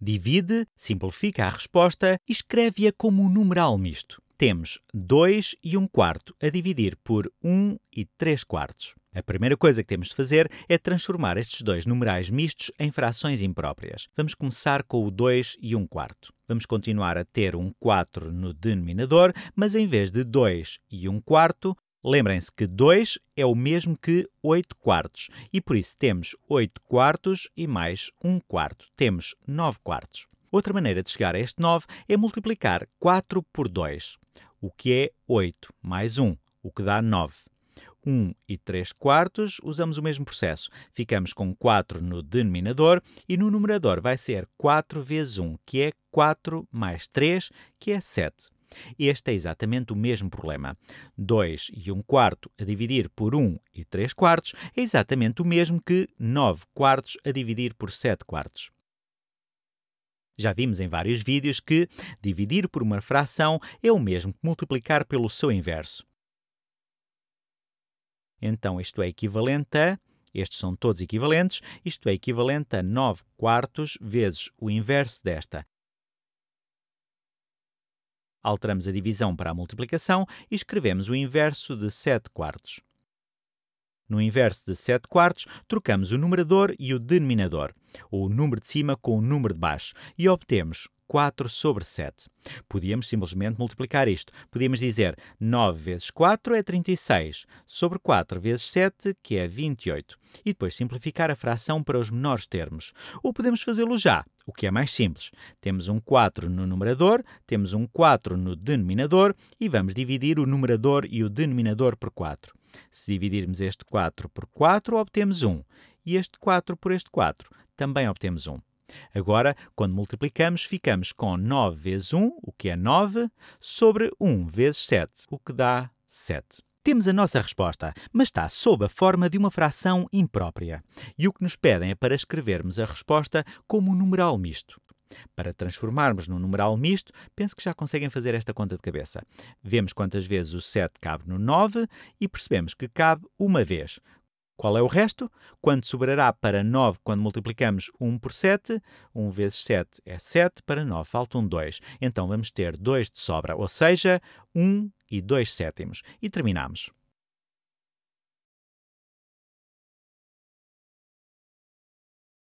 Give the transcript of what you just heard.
Divide, simplifica a resposta e escreve-a como um numeral misto. Temos 2 e 1 um quarto a dividir por 1 um e 3 quartos. A primeira coisa que temos de fazer é transformar estes dois numerais mistos em frações impróprias. Vamos começar com o 2 e 1 um quarto. Vamos continuar a ter um 4 no denominador, mas em vez de 2 e 1 quarto, Lembrem-se que 2 é o mesmo que 8 quartos e por isso temos 8 quartos e mais 1 quarto. Temos 9 quartos. Outra maneira de chegar a este 9 é multiplicar 4 por 2, o que é 8 mais 1, o que dá 9. 1 e 3 quartos, usamos o mesmo processo. Ficamos com 4 no denominador e no numerador vai ser 4 vezes 1, que é 4 mais 3, que é 7. Este é exatamente o mesmo problema. 2 e 1 quarto a dividir por 1 e 3 quartos é exatamente o mesmo que 9 quartos a dividir por 7 quartos. Já vimos em vários vídeos que dividir por uma fração é o mesmo que multiplicar pelo seu inverso. Então, isto é equivalente a. Estes são todos equivalentes, isto é equivalente a 9 quartos vezes o inverso desta, alteramos a divisão para a multiplicação e escrevemos o inverso de 7 quartos. No inverso de 7 quartos, trocamos o numerador e o denominador o número de cima com o número de baixo, e obtemos 4 sobre 7. Podíamos simplesmente multiplicar isto. Podíamos dizer 9 vezes 4 é 36, sobre 4 vezes 7, que é 28, e depois simplificar a fração para os menores termos. Ou podemos fazê-lo já, o que é mais simples. Temos um 4 no numerador, temos um 4 no denominador e vamos dividir o numerador e o denominador por 4. Se dividirmos este 4 por 4, obtemos 1, e este 4 por este 4 também obtemos 1. Agora, quando multiplicamos, ficamos com 9 vezes 1, o que é 9, sobre 1 vezes 7, o que dá 7. Temos a nossa resposta, mas está sob a forma de uma fração imprópria. E o que nos pedem é para escrevermos a resposta como um numeral misto. Para transformarmos num numeral misto, penso que já conseguem fazer esta conta de cabeça. Vemos quantas vezes o 7 cabe no 9 e percebemos que cabe uma vez. Qual é o resto? Quanto sobrará para 9 quando multiplicamos 1 por 7? 1 vezes 7 é 7, para 9 faltam 2. Então vamos ter 2 de sobra, ou seja, 1 e 2 sétimos. E terminamos.